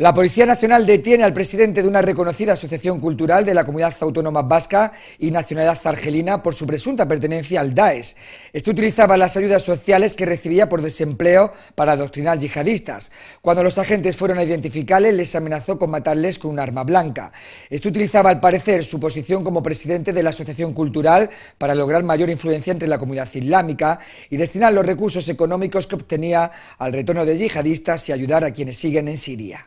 La Policía Nacional detiene al presidente de una reconocida asociación cultural de la comunidad autónoma vasca y nacionalidad argelina por su presunta pertenencia al Daesh. Este utilizaba las ayudas sociales que recibía por desempleo para adoctrinar yihadistas. Cuando los agentes fueron a identificarle, les amenazó con matarles con un arma blanca. Este utilizaba, al parecer, su posición como presidente de la asociación cultural para lograr mayor influencia entre la comunidad islámica y destinar los recursos económicos que obtenía al retorno de yihadistas y ayudar a quienes siguen en Siria.